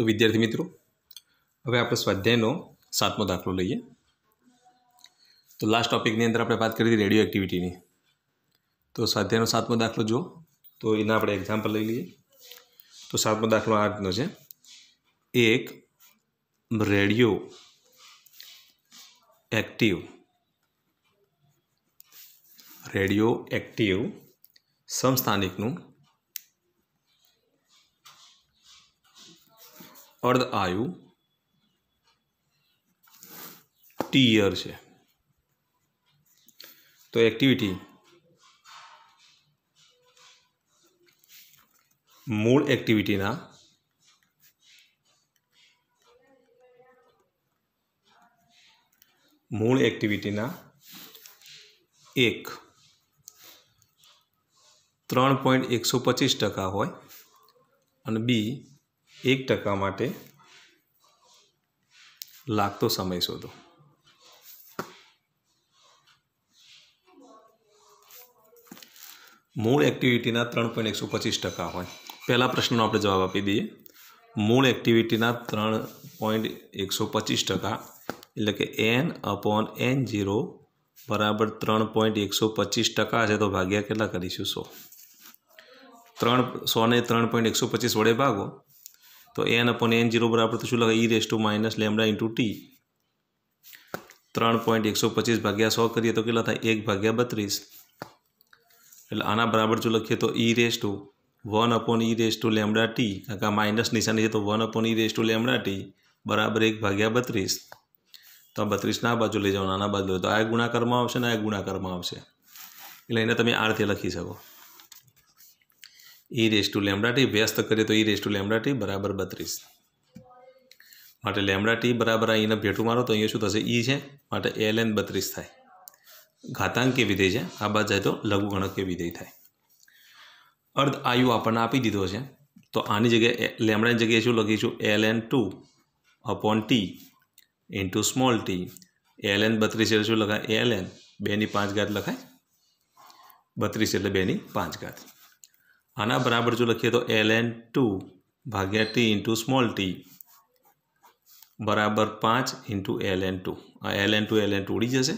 તો વિદ્યાર્થી મિત્રો હવે આપણે સ્વાધ્યાયનો સાતમો દાખલો લઈએ તો લાસ્ટ ટોપિકની અંદર આપણે વાત કરી હતી રેડિયો એક્ટિવિટીની તો સ્વાધ્યાયનો સાતમો દાખલો જુઓ તો એના આપણે એક્ઝામ્પલ લઈ લઈએ તો સાતમો દાખલો આ રીતનો છે એક રેડિયો એક્ટિવ રેડિયો એક્ટિવ સમસ્થાનિકનું અર્ધ આયુ ટી ટીયર છે તો એક્ટિવિટી મૂળ એક્ટિવિટીના મૂળ એક્ટિવિટીના એક ત્રણ પોઈન્ટ એકસો પચીસ ટકા હોય અને બી એક ટકા માટે લાગતો સમય શોધો મૂળ એક્ટિવિટીના ત્રણ પોઈન્ટ એકસો પચીસ ટકા હોય પહેલાં પ્રશ્નનો આપણે જવાબ આપી દઈએ મૂળ એક્ટિવિટીના ત્રણ પોઈન્ટ એકસો પચીસ ટકા એટલે કે એન અપોન એન જીરો બરાબર ત્રણ પોઈન્ટ એકસો પચીસ ટકા છે તો ભાગ્યા કેટલા કરીશું સો ત્રણ સોને ત્રણ પોઈન્ટ એકસો પચીસ વડે ભાગો તો એન અપોન એન જીરો બરાબર તો શું લખે E raise to minus lambda into T ત્રણ પોઈન્ટ એકસો પચીસ ભાગ્યા સો કરીએ તો કેટલા થાય એક ભાગ્યા બત્રીસ એટલે આના બરાબર જો લખીએ તો ઈ raise to one upon E raise to lambda T કારણ કે માઇનસ નિશાની છે તો one upon E raise to lambda T બરાબર એક ભાગ્યા બત્રીસ તો આ બત્રીસના બાજુ લઈ જવાનું આના બાજુ તો આ ગુણાકારમાં આવશે ને આ ગુણાકારમાં આવશે એટલે એને તમે આરથી લખી શકો ઈ રેસ ટુ લેમડા વ્યસ્ત કરીએ તો ઈ રેસ ટુ લેમડા બરાબર બત્રીસ માટે લેમડાટી ટી બરાબર અહીંને ભેટું મારો તો અહીંયા શું થશે ઈ છે માટે એલ એન બત્રીસ થાય ઘાતાંકીય વિધેય છે આ બાદ જાય તો લઘુગણકીય વિધેય થાય અર્ધ આયુ આપણને આપી દીધો છે તો આની જગ્યાએ લેમડાની જગ્યાએ શું લખીશું L N two upon T into small T L N બત્રીસ એટલે શું લખાય એલ એન બેની પાંચ ઘાત લખાય બત્રીસ એટલે બેની પાંચ ઘાત આના બરાબર જો લખીએ તો એલ એન ટુ ભાગ્યા ટી ઇન્ટુ સ્મોલ ટી બરાબર પાંચ ઇન્ટુ એલ એન ટુ આ L N two L N two ઉડી જશે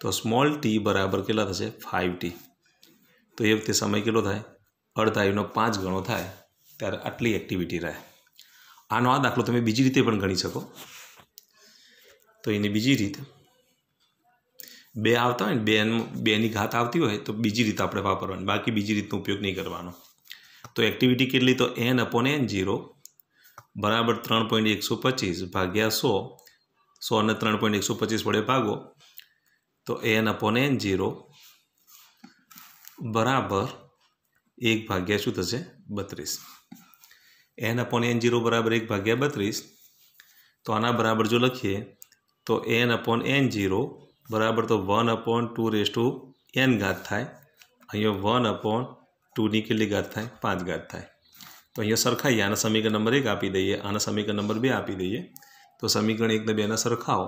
તો સ્મોલ ટી બરાબર કેટલા થશે ફાઇવ ટી તો એ વખતે સમય કેટલો થાય અડધા એનો પાંચ ગણો થાય ત્યારે આટલી એક્ટિવિટી રહે આનો આ દાખલો તમે બીજી રીતે પણ ગણી શકો તો એની બીજી રીતે બે આવતા હોય ને બે બેની ઘાત આવતી હોય તો બીજી રીત આપણે વાપરવાની બાકી બીજી રીતનો ઉપયોગ નહીં કરવાનો તો એક્ટિવિટી કેટલી તો એન અપોન એન જીરો બરાબર ત્રણ પોઈન્ટ એકસો પચીસ ભાગ્યા સો સો અને ત્રણ પોઈન્ટ એકસો પચીસ વડે ભાગો તો એન અપોન એન જીરો બરાબર એક ભાગ્યા શું થશે બત્રીસ એન અપોન એન જીરો બરાબર એક ભાગ્યા બત્રીસ તો આના બરાબર જો લખીએ તો એન અપોન એન જીરો બરાબર તો one upon two raise to N ઘાત થાય અહીંયા વન અપોન ટુની કેટલી ઘાત થાય પાંચ ઘાત થાય તો અહીંયા સરખાઈએ આના સમીકરણ નંબર એક આપી દઈએ આના સમીકરણ નંબર બે આપી દઈએ તો સમીકરણ એકને બેના સરખાઓ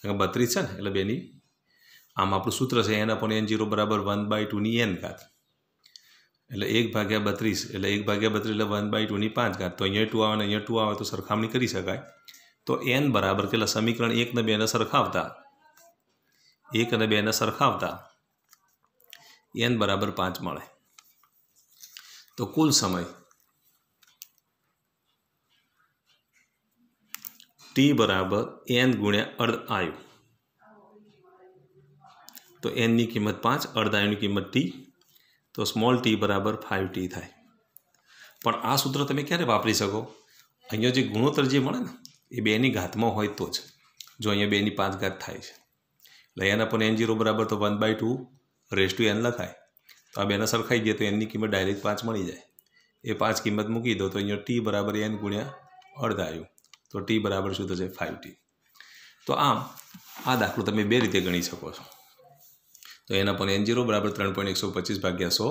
કારણ કે બત્રીસ છે ને એટલે બેની આમ આપણું સૂત્ર છે એન અપોન એન જીરો બરાબર વન બાય ટુની એન ઘાત એટલે એક ભાગ્યા બત્રીસ એટલે એક ભાગ્યા બત્રીસ એટલે વન બાય ટુની પાંચ ઘાત તો અહીંયા ટુ આવે ને અહીંયા ટુ આવે તો સરખામણી કરી શકાય તો એન બરાબર કેટલા સમીકરણ એકને બેને સરખાવતા એક અને બેને સરખાવતા એન બરાબર પાંચ મળે તો કુલ સમય ટી બરાબર એન ગુણ્યા અર્ધ આયુ તો એનની કિંમત પાંચ અર્ધ આયુની કિંમત ટી તો સ્મોલ ટી બરાબર ફાઇવ ટી થાય પણ આ સૂત્ર તમે ક્યારે વાપરી શકો અહીંયા જે ગુણોત્તર જે મળે ને એ બેની ઘાતમાં હોય તો જ જો અહીંયા બેની પાંચ ઘાત થાય છે એટલે એન અપોન એન જીરો બરાબર તો one by two raise to N લખાય તો આ બેના સરખાઈ ગયા તો એનની કિંમત ડાયરેક્ટ પાંચ મળી જાય એ પાંચ કિંમત મૂકી દો તો અહીંયા ટી બરાબર એન ગુણ્યા અડધા આવ્યું તો ટી બરાબર શું થશે ફાઇવ ટી તો આમ આ દાખલો તમે બે રીતે ગણી શકો છો તો એના પણ એન જીરો બરાબર ત્રણ પોઈન્ટ એકસો પચીસ ભાગ્યા સો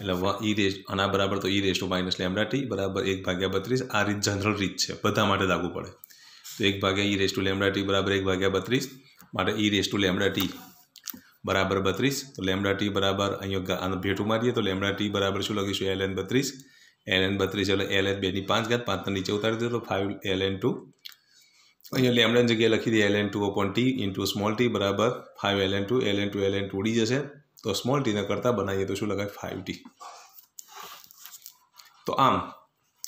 એટલે ઈ રેસ આના બરાબર તો ઈ રેસ માઇનસ લેમડા ટી બરાબર એક ભાગ્યા બત્રીસ આ રીત જનરલ રીત છે બધા માટે લાગુ પડે તો એક ભાગ્યા E raise to lambda T બરાબર એક ભાગ્યા બત્રીસ માટે E raise to lambda T બરાબર બત્રીસ તો લેમડા ટી બરાબર અહીંયા ભેટું મારીએ તો લેમડા ટી બરાબર શું લખીશું એલ એન બત્રીસ એલ એન બત્રીસ એટલે એલ એન બેની પાંચ ઘાત પાંચના નીચે ઉતારી દો તો ફાઇવ એલ એન ટુ અહીંયા લેમડાની જગ્યાએ લખી દઈએ L N two upon T into small T બરાબર five L N two L N two L N two ડી જશે તો સ્મોલ ટીને કરતાં બનાવીએ તો શું લખાય ફાઇવ ટી તો આમ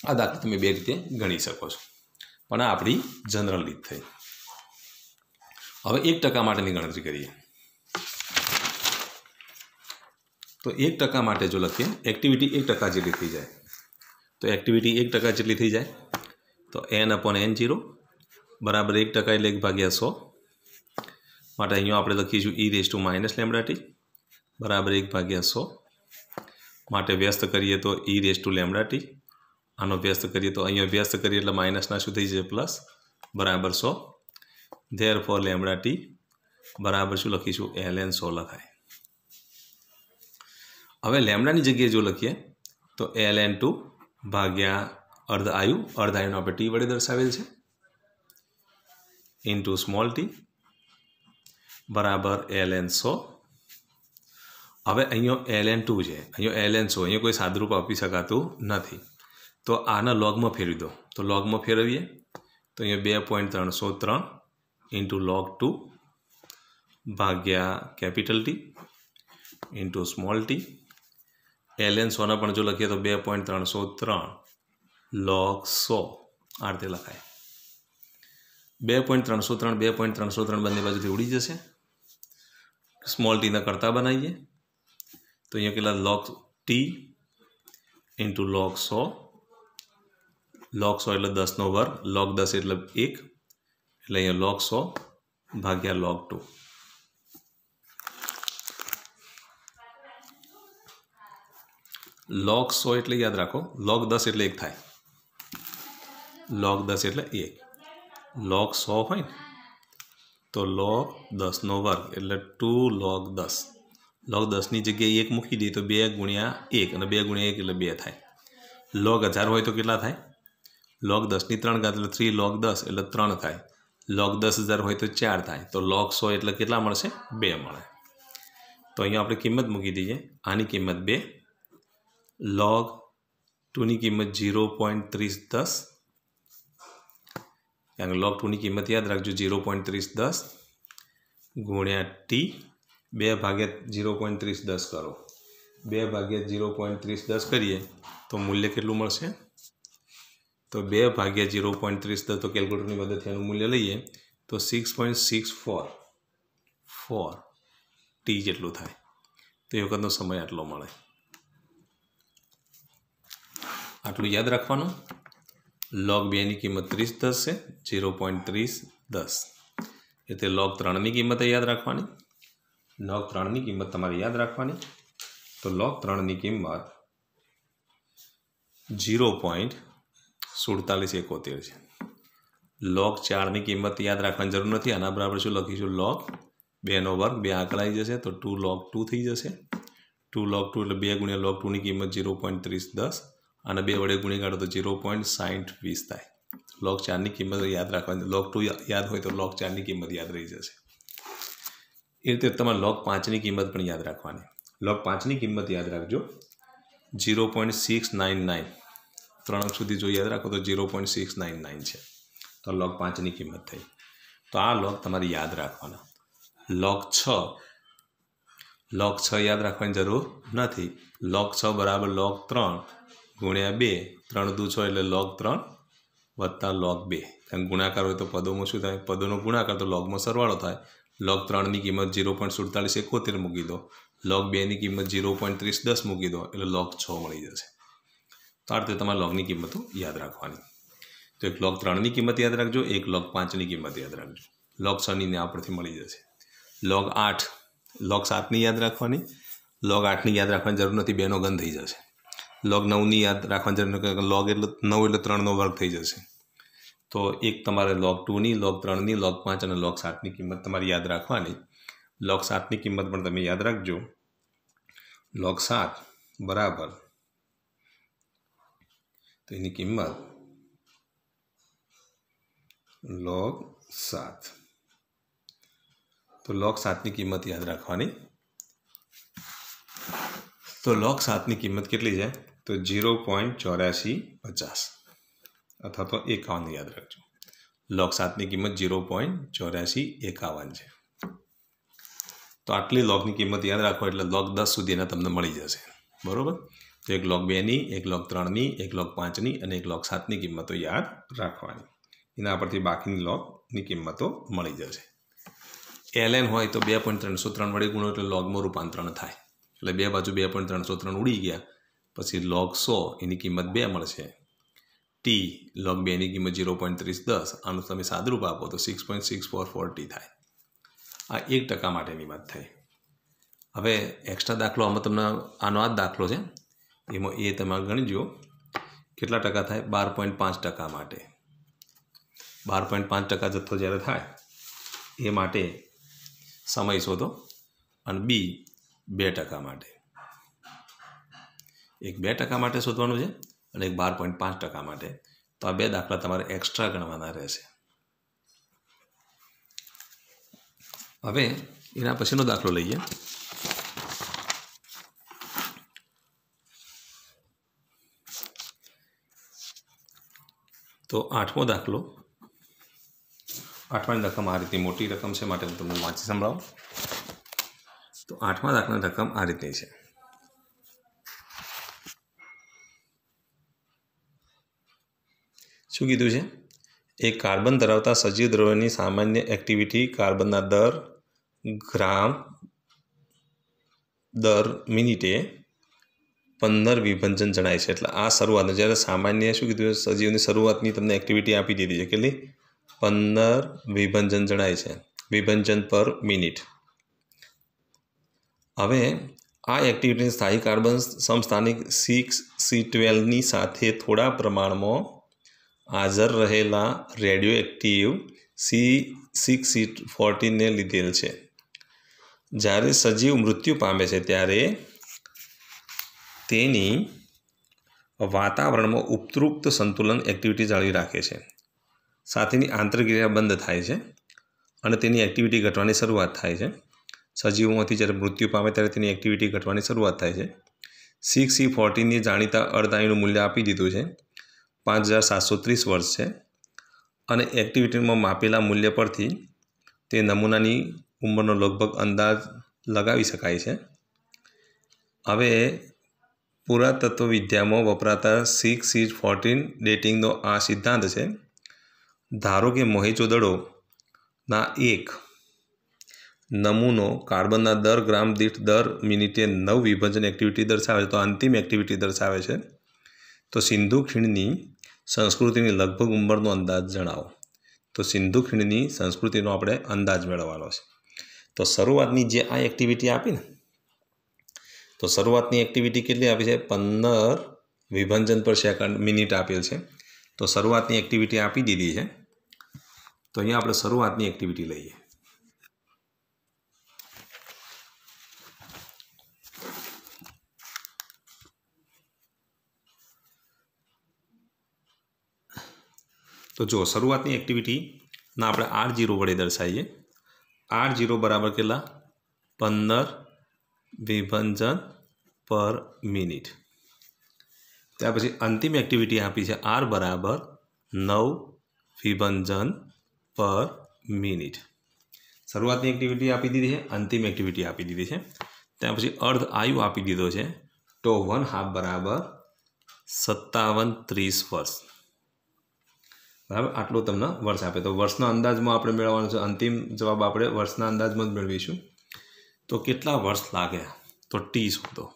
આ દાખલા તમે બે રીતે ગણી શકો છો પણ આ આપણી જનરલ રીત થઈ હવે એક ટકા માટેની ગણતરી કરીએ તો એક ટકા માટે જો લખીએ એક્ટિવિટી એક ટકા જેટલી થઈ જાય તો એક્ટિવિટી એક ટકા જેટલી થઈ જાય તો એન અપોન એન જીરો બરાબર એક ટકા એટલે એક ભાગ્યા સો માટે અહીંયા આપણે લખીશું E raise to minus lambda T બરાબર એક ભાગ્યા સો માટે વ્યસ્ત કરીએ તો ઈ રેસ ટુ લેમડાટી આનો વ્યસ્ત કરીએ તો અહીંયા વ્યસ્ત કરીએ એટલે માઇનસના શું થઈ જશે પ્લસ બરાબર so therefore lambda T બરાબર શું લખીશું એલ એન સો લખાય હવે લેમડાની જગ્યાએ જો લખીએ તો એલ એન ટુ ભાગ્યા અર્ધ આયુ અર્ધ આયુને આપણે ટી વડે દર્શાવેલ છે ઇન ટુ સ્મોલ ટી બરાબર એલ એન સો હવે અહીંયા એલ એન ટુ છે અહીંયા એલ એન સો અહીંયા કોઈ સાદરૂપ આપી શકાતું નથી તો આના લોગમાં ફેરવી દો તો લોગમાં ફેરવીએ તો અહીંયા બે પોઈન્ટ ત્રણસો ત્રણ इंटू लॉग टू भाग्या capital T into small T L N so जो लखीए तो बे पॉइंट तरह सौ तर लॉग सौ आ रीते लखाए बेइंट त्रो तरह बेइंट त्रो तरह बने बाजू थी उड़ी जैसे स्मोल टी करता बनाई तो अँ के लॉग टी इंटू लॉग सौ लॉग सौ एट दस नो वर्ग लॉग दस एट एक लेयो log 100 / log 2 log 100 એટલે યાદ રાખો log 10 એટલે 1 થાય log 10 એટલે 1 log 100 હોય તો તો log 10 નો વર્ગ એટલે 2 log 10 log 10 ની જગ્યાએ 1 મૂકી દે તો 2 * 1 અને 2 * 1 એટલે 2 થાય log 1000 હોય તો કેટલા થાય log 10 ની 3 ગાત એટલે 3 log 10 એટલે 3 થાય લોગ દસ હજાર હોય તો ચાર થાય તો લોગ સો એટલે કેટલા મળશે બે મળે તો અહીંયા આપણે કિંમત મૂકી દઈએ આની કિંમત બે લોગ ટુની કિંમત ઝીરો પોઈન્ટ ત્રીસ દસ કારણ કે લોગ ટુની કિંમત યાદ રાખજો ઝીરો પોઈન્ટ ત્રીસ દસ ગુણ્યા ટી બે ભાગ્યા ઝીરો પોઈન્ટ ત્રીસ દસ કરો બે ભાગ્યા ઝીરો પોઈન્ટ ત્રીસ દસ કરીએ તો મૂલ્ય કેટલું મળશે તો 2 ભાગ્યા 0.30 તો કેલ્ક્યુલેટર ની મદદ થી આનું મૂલ્ય લઈએ તો 6.64 4 t જેટલું થાય તો એ વખતનો સમય આટલો મળે આટલું યાદ રાખવાનું log 2 ની કિંમત 0.30 10 એટલે log 3 ની કિંમત યાદ રાખવાની log 3 ની કિંમત તમારે યાદ રાખવાની તો log 3 ની કિંમત 0. સુડતાલીસ એકોતેર છે લોક ચારની કિંમત યાદ રાખવાની જરૂર નથી આના બરાબર શું લખીશું લોક બેનો વર્ગ બે આંકડા જશે તો ટુ લોક ટુ થઈ જશે ટુ લોક ટુ એટલે બે ગુણ્યા લોક ટુની કિંમત ઝીરો પોઈન્ટ ત્રીસ દસ અને બે વડે ગુણી કાઢો તો ઝીરો પોઈન્ટ સાઠ વીસ થાય લોક ચારની કિંમત યાદ રાખવાની લોક ટુ યાદ હોય તો લોક ચારની કિંમત યાદ રહી જશે એ રીતે તમારે લોક પાંચની કિંમત પણ યાદ રાખવાની લોક પાંચની કિંમત યાદ રાખજો zero point six nine nine ત્રણ અંક સુધી જો યાદ રાખો તો zero point six nine nine છે તો લોગ પાંચની કિંમત થઈ તો આ લોગ તમારે યાદ રાખવાના લોગ છ લોગ છ યાદ રાખવાની જરૂર નથી લોગ છ બરાબર લોગ ત્રણ ગુણ્યા બે ત્રણ દુ છ એટલે લોગ ત્રણ વત્તા લોગ બે કારણ ગુણાકાર હોય તો પદોમાં શું થાય પદોનો ગુણાકાર તો લોગમાં સરવાળો થાય લોગ ત્રણની કિંમત ઝીરો પોઈન્ટ સુડતાલીસ એકોતેર મૂકી દો લોગ બેની કિંમત ઝીરો પોઈન્ટ ત્રીસ દસ મૂકી દો એટલે લોગ છ મળી જશે તો આ રીતે તમારે લોગની કિંમતો યાદ રાખવાની તો એક લોગ ત્રણની કિંમત યાદ રાખજો એક લોગ પાંચની કિંમત યાદ રાખજો લોગ છની આ પરથી મળી જશે લોગ આઠ લોગ સાતની યાદ રાખવાની લોગ આઠની યાદ રાખવાની જરૂર નથી બેનો ગન થઈ જશે લોગ નવની યાદ રાખવાની જરૂર નથી લોગ એટલે નવ એટલે ત્રણનો વર્ગ થઈ જશે તો એક તમારે લોગ ટુની લોગ ત્રણની લોગ પાંચ અને લોગ સાતની કિંમત તમારી યાદ રાખવાની લોગ સાતની કિંમત પણ તમે યાદ રાખજો લોગ સાત બરાબર તો એની કિંમત લોગ સાત તો લોગ સાતની કિંમત યાદ રાખવાની તો લોગ સાતની કિંમત કેટલી છે તો જીરો પોઈન્ટ ચોર્યાસી પચાસ અથવા તો એકાવન યાદ રાખજો લોગ સાતની કિંમત જીરો પોઈન્ટ ચોર્યાસી એકાવન છે તો આટલી લોગની કિંમત યાદ રાખો એટલે લોગ દસ સુધીના તમને મળી જશે બરાબર તો એક લોગ બેની એક લોગ ત્રણની એક લોગ પાંચની અને એક લોગ સાતની કિંમતો યાદ રાખવાની એના પરથી બાકીની લોગની કિંમતો મળી જશે એલએન હોય તો બે પોઈન્ટ ત્રણસો ત્રણ વડે ગુણો એટલે લોગમાં રૂપાંતરણ થાય એટલે બે બાજુ બે પોઈન્ટ ત્રણસો ત્રણ ઉડી ગયા પછી લોગ સો એની કિંમત બે મળશે ટી લોગ બેની કિંમત ઝીરો પોઈન્ટ ત્રીસ દસ આનું તમે સાદરૂપ આપો તો six point six four four T થાય આ એક ટકા માટેની વાત થઈ હવે એક્સ્ટ્રા દાખલો આમાં તમને આનો આ જ દાખલો છે એમાં એ તમે ગણજો કેટલા ટકા થાય બાર પોઈન્ટ પાંચ ટકા માટે બાર પોઈન્ટ પાંચ ટકા જથ્થો જ્યારે થાય એ માટે સમય શોધો અને બી બે ટકા માટે એક બે ટકા માટે શોધવાનું છે અને એક બાર પોઈન્ટ પાંચ ટકા માટે તો આ બે દાખલા તમારે એક્સ્ટ્રા ગણવાના રહેશે હવે એના પછીનો દાખલો લઈએ તો આઠમો દાખલો આઠમાની રકમ આ રીતની મોટી રકમ છે માટે હું તમને વાંચી સંભળાવું તો આઠમા દાખલાની રકમ આ રીતની છે શું કીધું છે એક કાર્બન ધરાવતા સજીવ દ્રવ્યની સામાન્ય એક્ટિવિટી કાર્બનના દર ગ્રામ દર મિનિટે પંદર વિભંજન જણાય છે એટલે આ શરૂઆત જ્યારે સામાન્ય શું કીધું સજીવની શરૂઆતની તમને એક્ટિવિટી આપી દીધી છે કેટલી પંદર વિભંજન જણાય છે વિભંજન પર મિનિટ હવે આ એક્ટિવિટીને સ્થાયી કાર્બન સમસ્થાનિક સિક્સ સી ટ્વેલ્વની સાથે થોડા પ્રમાણમાં હાજર રહેલા radio active C six C ફોર્ટીનને લીધેલ છે જ્યારે સજીવ મૃત્યુ પામે છે ત્યારે તેની વાતાવરણમાં ઉપરોક્ત સંતુલન એક્ટિવિટી જાળવી રાખે છે સાથેની આંતરક્રિયા બંધ થાય છે અને તેની એક્ટિવિટી ઘટવાની શરૂઆત થાય છે સજીવોમાંથી જ્યારે મૃત્યુ પામે ત્યારે તેની એક્ટિવિટી ઘટવાની શરૂઆત થાય છે સિક્સ સી ફોર્ટીનની જાણીતા અર્ધાયુનું મૂલ્ય આપી દીધું છે પાંચ હજાર સાતસો ત્રીસ વર્ષ છે અને એક્ટિવિટીમાં માપેલા મૂલ્ય પરથી તે નમૂનાની ઉંમરનો લગભગ અંદાજ લગાવી શકાય છે હવે વિદ્યામાં વપરાતા સિક્સ ઇઝ ફોર્ટીન ડેટિંગનો આ સિદ્ધાંત છે ધારો કે મોહેજોદડોના એક નમૂનો કાર્બનના દર ગ્રામ દીઠ દર મિનિટે નવ વિભજન એક્ટિવિટી દર્શાવે છે તો અંતિમ એક્ટિવિટી દર્શાવે છે તો સિંધુ ખીણની સંસ્કૃતિની લગભગ ઉંમરનો અંદાજ જણાવો તો સિંધુ ખીણની સંસ્કૃતિનો આપણે અંદાજ મેળવવાનો છે તો શરૂઆતની જે આ એક્ટિવિટી આપી ને તો શરૂઆતની એક્ટિવિટી કેટલી આપી છે પંદર વિભંજન પર સેકન્ડ મિનિટ આપેલ છે તો શરૂઆતની એક્ટિવિટી આપી દીધી છે તો અહીંયા આપણે શરૂઆતની એક્ટિવિટી લઈએ તો જુઓ શરૂઆતની એક્ટિવિટીના આપણે આર જીરો વડે દર્શાવીએ આર જીરો બરાબર કેટલા પંદર વિભંજન પર મિનિટ ત્યાર પછી અંતિમ એક્ટિવિટી આપી છે આર બરાબર નવ વિભંજન પર મિનિટ શરૂઆતની એક્ટિવિટી આપી દીધી છે અંતિમ એક્ટિવિટી આપી દીધી છે ત્યાં પછી અર્ધ આયુ આપી દીધો છે તો વન હાફ બરાબર સત્તાવન ત્રીસ વર્ષ બરાબર આટલું તમને વર્ષ આપે તો વર્ષના અંદાજમાં આપણે મેળવવાનું છે અંતિમ જવાબ આપણે વર્ષના અંદાજમાં જ મેળવીશું तो के वर्ष लगे तो टी शब्द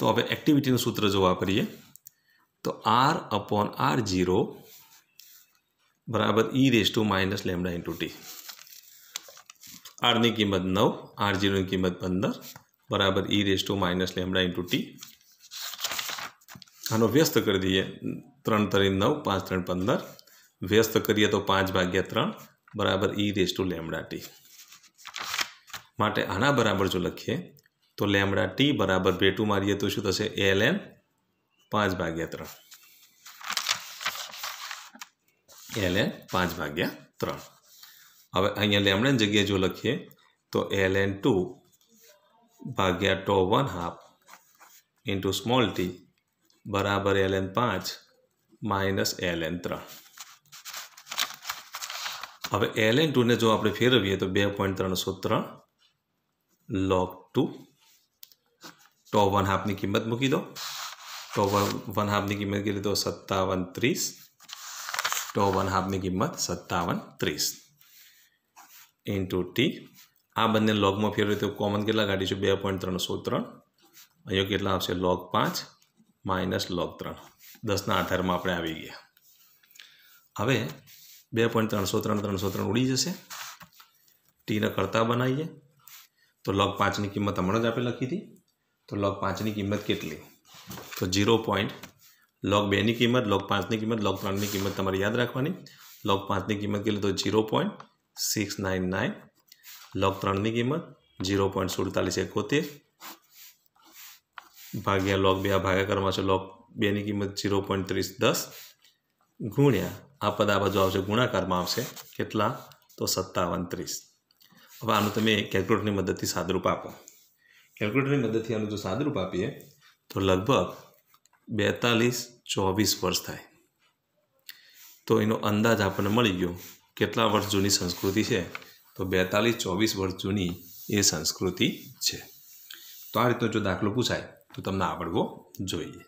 तो हम एक्टिविटी सूत्र जो वापरी तो आर अपॉन आर जीरो बराबर E raise to minus lambda into T R की किमत नौ आर जीरो की किमत पंदर बराबर E raise to minus lambda into T आ व्यस्त कर दिए त्रन तरी नौ पांच तरह पंदर व्यस्त करिए तो पांच भाग्य तरह बराबर E raise to lambda T માટે આના બરાબર જો લખીએ તો લેમડા ટી બરાબર ભેટું મારીએ તો શું થશે એલ એન પાંચ ભાગ્યા ત્રણ એલ એન પાંચ ભાગ્યા ત્રણ હવે અહીંયા લેમડાની જગ્યાએ જો લખીએ તો એલ એન ટુ ભાગ્યા T one half into small T બરાબર એલ એન પાંચ માઇનસ એલ એન ત્રણ હવે એલ એન ટુને જો આપણે ફેરવીએ તો બે પોઈન્ટ ત્રણસો ત્રણ log 2 to 1 1/2 ની કિંમત મૂકી દો તો 1 1/2 ની કિંમત કેટલી દો 57 30 તો 1 1/2 ની કિંમત 57 30 * t આ બને log માં ફેરવ તો કોમન કેટલા કાઢીશું 2.303 અહીંયા કેટલા આવશે log 5 - log 3 10 ના આધારમાં આપણે આવી ગયા હવે 2.303 303 ઉડી જશે t ર કરતા બનાઈએ તો લોગ પાંચની કિંમત હમણાં જ આપણે લખી હતી તો લોગ પાંચની કિંમત કેટલી તો ઝીરો પોઈન્ટ લોગ બેની કિંમત લોગ પાંચની કિંમત લોગ ત્રણની કિંમત તમારે યાદ રાખવાની લોગ પાંચની કિંમત કેટલી તો zero point six nine nine log ત્રણની કિંમત ઝીરો પોઈન્ટ સુડતાલીસ એકોતેર ભાગ્યા લોગ બે આ ભાગ્યા છે લોગ બેની કિંમત ઝીરો પોઈન્ટ ત્રીસ દસ ગુણ્યા આ પદ આ બાજુ આવશે ગુણાકારમાં આવશે કેટલા તો સત્તાવન ત્રીસ હવે આનું તમે કેલ્ક્યુલેટરની મદદથી સાદરૂપ આપો કેલ્ક્યુલેટરની મદદથી આનું જો સાદરૂપ આપીએ તો લગભગ બેતાલીસ ચોવીસ વર્ષ થાય તો એનો અંદાજ આપણને મળી ગયો કેટલા વર્ષ જૂની સંસ્કૃતિ છે તો બેતાલીસ ચોવીસ વર્ષ જૂની એ સંસ્કૃતિ છે તો આ રીતનો જો દાખલો પૂછાય તો તમને આવડવો જોઈએ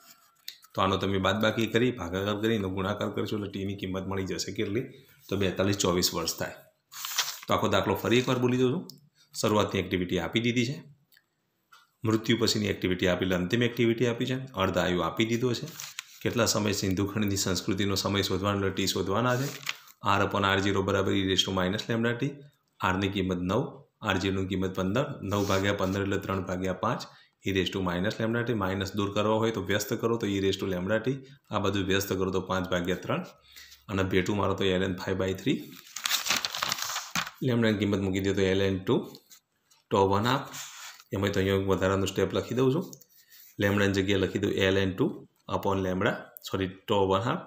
તો આનો તમે બાદબાકી કરી ભાગાકાર કરીને ગુણાકાર કરશો એટલે ટીની કિંમત મળી જશે કેટલી તો બેતાલીસ ચોવીસ વર્ષ થાય તો આખો દાખલો ફરી એકવાર બોલી દઉં છું શરૂઆતની એક્ટિવિટી આપી દીધી છે મૃત્યુ પછીની એક્ટિવિટી આપેલી અંતિમ એક્ટિવિટી આપી છે અર્ધ આયુ આપી દીધો છે કેટલા સમય સિંધુ ખંડની સંસ્કૃતિનો સમય શોધવાનો ટી શોધવાના છે આર અપોન આર જીરો બરાબર e raise to minus lambda t આરની કિંમત નવ આર જીરોની કિંમત પંદર નવ ભાગ્યા પંદર એટલે ત્રણ ભાગ્યા પાંચ e raise to minus lambda t માઇનસ દૂર કરવા હોય તો વ્યસ્ત કરો તો ઈ રેસ ટુ લેમડા ટી આ બધું વ્યસ્ત કરો તો પાંચ ભાગ્યા ત્રણ અને ભેટું મારો તો L N five by three લેમડાની કિંમત મૂકી દે તો L N two t one half એમાં તો અહીંયા વધારાનું સ્ટેપ લખી દઉં છું લેમડાની જગ્યાએ લખી દઉં L N two upon lambda sorry t one half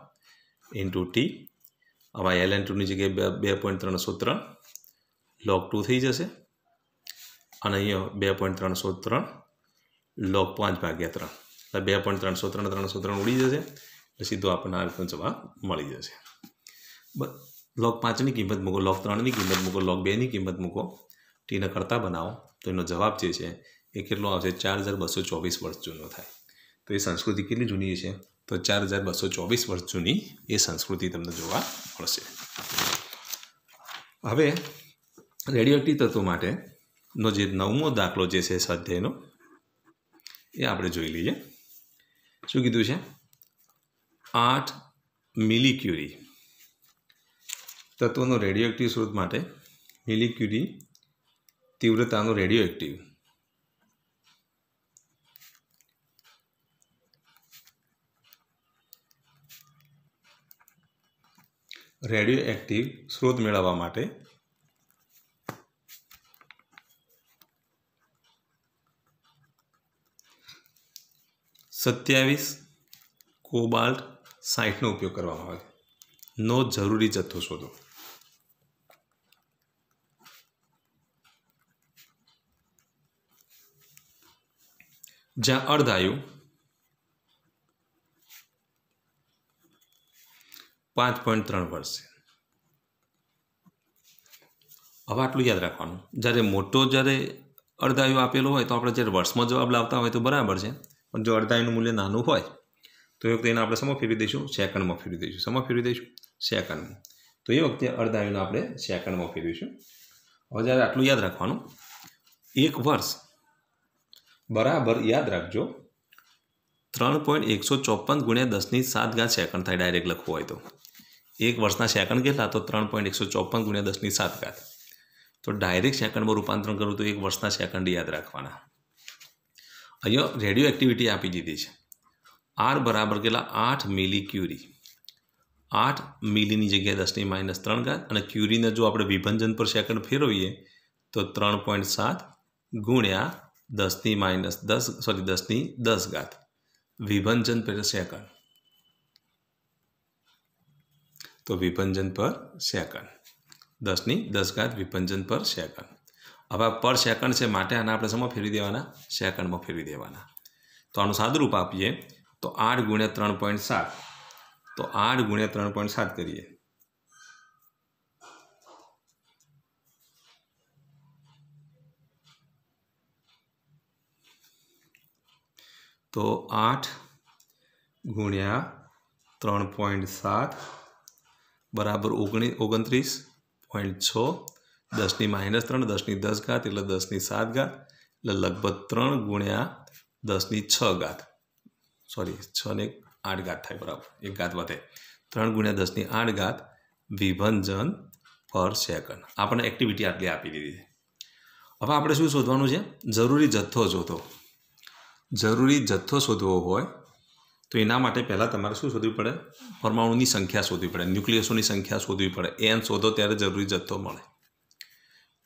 into t આમાં એલ એન ટુની જગ્યાએ બે પોઈન્ટ ત્રણસો ત્રણ લોક ટુ થઈ જશે અને અહીંયા બે પોઈન્ટ ત્રણ સો ત્રણ લોક પાંચ ભાગ્યા ત્રણ એટલે બે પોઈન્ટ ત્રણસો ત્રણ ત્રણસો ત્રણ ઉડી જશે સીધો આપણને આ રીતનો જવાબ મળી જશે બસ લોગ પાંચની કિંમત મૂકો લોગ ત્રણની કિંમત મૂકો લોગ બેની કિંમત મૂકો ટીના કરતા બનાવો તો એનો જવાબ જે છે એ કેટલો આવશે ચાર હજાર બસો ચોવીસ વર્ષ જૂનો થાય તો એ સંસ્કૃતિ કેટલી જૂની છે તો ચાર હજાર બસો ચોવીસ વર્ષ જૂની એ સંસ્કૃતિ તમને જોવા મળશે હવે રેડિયોએક્ટિવ તત્વો માટેનો જે નવમો દાખલો જે છે સ્વાધ્યાયનો એ આપણે જોઈ લઈએ શું કીધું છે આઠ મિલી ક્યુરી તત્વોનો રેડિયો એક્ટિવ સ્રોત માટે મિલી તીવ્રતાનો રેડિયો એક્ટિવ રેડિયો એક્ટિવ સ્રોત મેળવવા માટે સત્યાવીસ કોબાલ્ટ સાઠનો ઉપયોગ કરવામાં આવે નો જરૂરી જથ્થો શોધો જ્યાં અર્ધાયુ પાંચ પોઈન્ટ ત્રણ વર્ષે હવે આટલું યાદ રાખવાનું જ્યારે મોટો જ્યારે અર્ધાયુ આપેલો હોય તો આપણે જ્યારે વર્ષમાં જવાબ લાવતા હોય તો બરાબર છે પણ જો અર્ધાયુનું મૂલ્ય નાનું હોય તો એ વખતે એને આપણે સમા ફેરવી દઈશું સેકન્ડમાં ફેરવી દઈશું સમા ફેરવી દઈશું સેકન્ડમાં તો એ વખતે અર્ધાયુને આપણે સેકન્ડમાં ફેરવીશું હવે જ્યારે આટલું યાદ રાખવાનું એક વર્ષ બરાબર યાદ રાખજો ત્રણ પોઈન્ટ એકસો ચોપન ગુણ્યા દસની સાત ઘાત સેકન્ડ થાય ડાયરેક્ટ લખવું હોય તો એક વર્ષના સેકન્ડ કેટલા તો ત્રણ પોઈન્ટ એકસો ચોપન ગુણ્યા દસની સાત ઘાત તો ડાયરેક્ટ સેકન્ડમાં રૂપાંતરણ કરવું તો એક વર્ષના સેકન્ડ યાદ રાખવાના અહીંયા રેડિયો એક્ટિવિટી આપી દીધી છે આર બરાબર કેટલા આઠ મિલી ક્યુરી આઠ મિલીની જગ્યાએ દસની માઇનસ ત્રણ ઘાત અને ક્યુરીને જો આપણે વિભંજન પર સેકન્ડ ફેરવીએ તો ત્રણ પોઈન્ટ સાત ગુણ્યા दस की माइनस दस सॉरी दस की दस घात विभंजन पर सेकंड तो विभंजन पर सेकंड दस की दस घात विभंजन पर सेकंड हम आप पर सेकंड से मैं आना समय फेरी देना सेकंड में फेरी देना तो आदरूप आप तो आठ गुण्या पॉइंट सात तो आठ गुण्या पॉइंट सात करिए તો આઠ ગુણ્યા ત્રણ પોઈન્ટ સાત બરાબર ઓગણી ઓગણત્રીસ પોઈન્ટ છ દસની માઇનસ ત્રણ દસની દસ ઘાત એટલે દસની સાત ઘાત એટલે લગભગ ત્રણ ગુણ્યા દસની છ ઘાત સોરી છને આઠ ઘાત થાય બરાબર એક ઘાત વધે ત્રણ ગુણ્યા દસની આઠ ઘાત વિભંજન પર સેકન્ડ આપણને એક્ટિવિટી આટલી આપી દીધી હવે આપણે શું શોધવાનું છે જરૂરી જથ્થો જોતો જરૂરી જથ્થો શોધવો હોય તો એના માટે પહેલાં તમારે શું શોધવી પડે પરમાણુની સંખ્યા શોધવી પડે ન્યુક્લિયસોની સંખ્યા શોધવી પડે એન શોધો ત્યારે જરૂરી જથ્થો મળે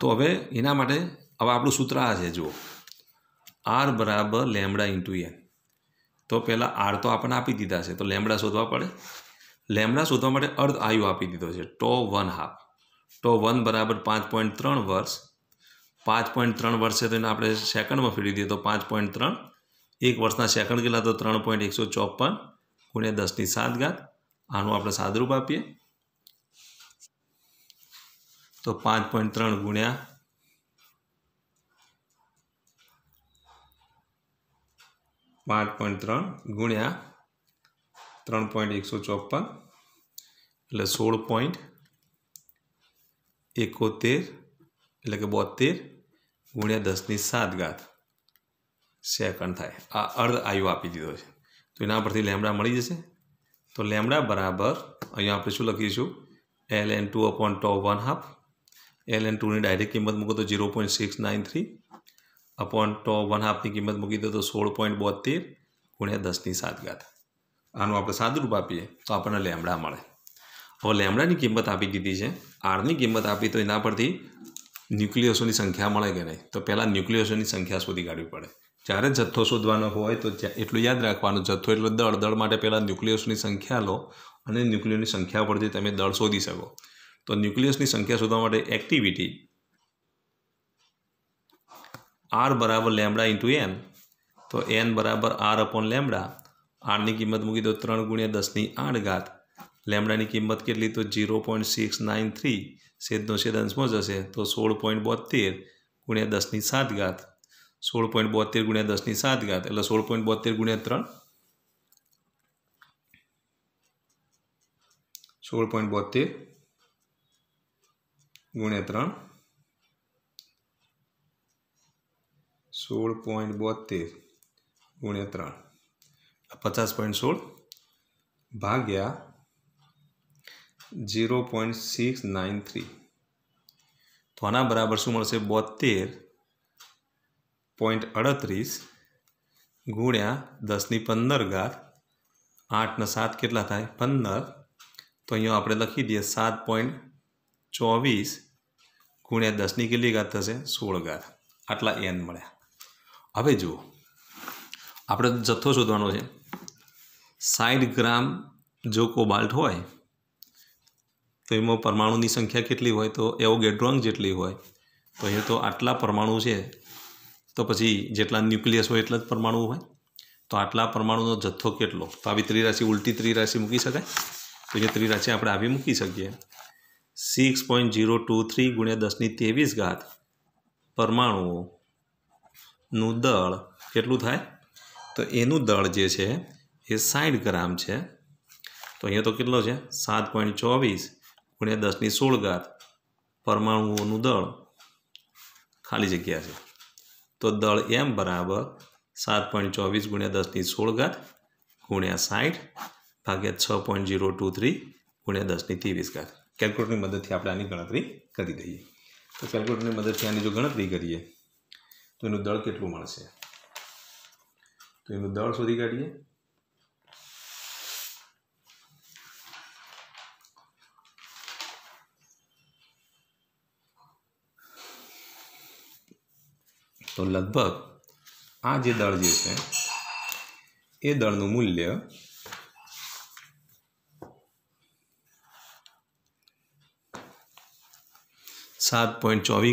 તો હવે એના માટે હવે આપણું સૂત્ર આ છે જુઓ આર બરાબર લેમડા ઇન્ટુ એન તો પહેલાં આર તો આપણને આપી દીધા છે તો લેમડા શોધવા પડે લેમડા શોધવા માટે અર્ધ આયુ આપી દીધો છે t one half t one બરાબર પાંચ પોઈન્ટ ત્રણ વર્ષ પાંચ પોઈન્ટ ત્રણ વર્ષે તો એને આપણે સેકન્ડમાં ફેરવી દઈએ તો પાંચ પોઈન્ટ ત્રણ એક વર્ષના સેકન્ડ કેટલા તો ત્રણ પોઈન્ટ એકસો ચોપન ગુણ્યા દસની સાત ઘાત આનું આપણે સાદરૂપ આપીએ તો પાંચ પોઈન્ટ ત્રણ ગુણ્યા પાંચ પોઈન્ટ ત્રણ ગુણ્યા ત્રણ પોઈન્ટ એકસો ચોપન એટલે સોળ પોઈન્ટ એકોતેર એટલે કે બોતેર ગુણ્યા દસની સાત ઘાત સેકન્ડ થાય આ અર્ધ આયુ આપી દીધો છે તો એના પરથી લેમડા મળી જશે તો લેમડા બરાબર અહીંયા આપણે શું લખીશું L N two upon t one half L N ટુની ડાયરેક્ટ કિંમત મૂકો તો zero point six nine three upon t one હાફની કિંમત મૂકી દો તો સોળ પોઈન્ટ બોતેર ગુણ્યા દસની સાત ઘાત આનું આપણે સાદુરૂપ આપીએ તો આપણને લેમડા મળે હવે લેમડાની કિંમત આપી દીધી છે આરની કિંમત આપી તો એના પરથી ન્યુક્લિયસોની સંખ્યા મળે કે નહીં તો પહેલાં ન્યુક્લિયસોની સંખ્યા શોધી કાઢવી પડે જ્યારે જથ્થો શોધવાનો હોય તો એટલું યાદ રાખવાનું જથ્થો એટલો દળ દળ માટે પહેલાં ન્યુક્લિયસની સંખ્યા લો અને ન્યુક્લિયસની સંખ્યા પરથી તમે દળ શોધી શકો તો ન્યુક્લિયસની સંખ્યા શોધવા માટે એક્ટિવિટી આર બરાબર લેમડા ઇન્ટુ એન તો એન બરાબર આર અપોન લેમડા આરની કિંમત મૂકી દો ત્રણ ગુણ્યા દસની આઠ ઘાત લેમડાની કિંમત કેટલી તો zero point six nine three સેદનો છેદ અંશમાં જશે તો સોળ પોઈન્ટ બોત્તેર ગુણ્યા દસની સાત ઘાત સોળ પોઈન્ટ બોતેર ગુણ્યા દસની સાત ઘાત એટલે સોળ પોઈન્ટ બોતેર ગુણ્યા ત્રણ સોળ પોઈન્ટ બોતેર ગુણ્યા ત્રણ સોળ પોઈન્ટ બોતેર ગુણ્યા ત્રણ પચાસ પોઈન્ટ સોળ ભાગ્યા zero point six nine three તો આના બરાબર શું મળશે બોતેર પોઈન્ટ અડત્રીસ ગુણ્યા દસની પંદર ઘાત આઠને સાત કેટલા થાય પંદર તો અહીંયા આપણે લખી દઈએ સાત પોઈન્ટ ચોવીસ ગુણ્યા દસની કેટલી ઘાત થશે સોળ ઘાત આટલા એન મળ્યા હવે જુઓ આપણે જથ્થો શોધવાનો છે સાઠ ગ્રામ જો કોબાલ્ટ હોય તો એમાં પરમાણુની સંખ્યા કેટલી હોય તો એવો ગેડ્રોંગ જેટલી હોય તો અહીંયા તો આટલા પરમાણુ છે તો પછી જેટલા ન્યુક્લિયસ હોય એટલા જ પરમાણુ હોય તો આટલા પરમાણુનો જથ્થો કેટલો તો આવી ત્રિરાશિ ઉલટી ત્રિરાશિ મૂકી શકાય તો જે ત્રિરાશિ આપણે આવી મૂકી શકીએ six point zero two three ગુણ્યા દસની ત્રેવીસ ઘાત પરમાણુઓનું દળ કેટલું થાય તો એનું દળ જે છે એ સાઠ ગ્રામ છે તો અહીંયા તો કેટલો છે સાત પોઈન્ટ ચોવીસ ગુણ્યા દસની સોળ ઘાત પરમાણુઓનું દળ ખાલી જગ્યા છે તો દળ એમ બરાબર સાત પોઈન્ટ ચોવીસ ગુણ્યા દસની સોળ ઘાત ગુણ્યા સાઠ ભાગ્યા છ પોઈન્ટ જીરો ટુ થ્રી ગુણ્યા દસની ત્રેવીસ ઘાત કેલ્ક્યુલેટરની મદદથી આપણે આની ગણતરી કરી દઈએ તો કેલ્ક્યુલેટરની મદદથી આની જો ગણતરી કરીએ તો એનું દળ કેટલું મળશે તો એનું દળ શોધી કાઢીએ તો લગભગ આ જે દળ જે છે એ દળનું મૂલ્ય સાત પોઈન્ટ ચોવીસ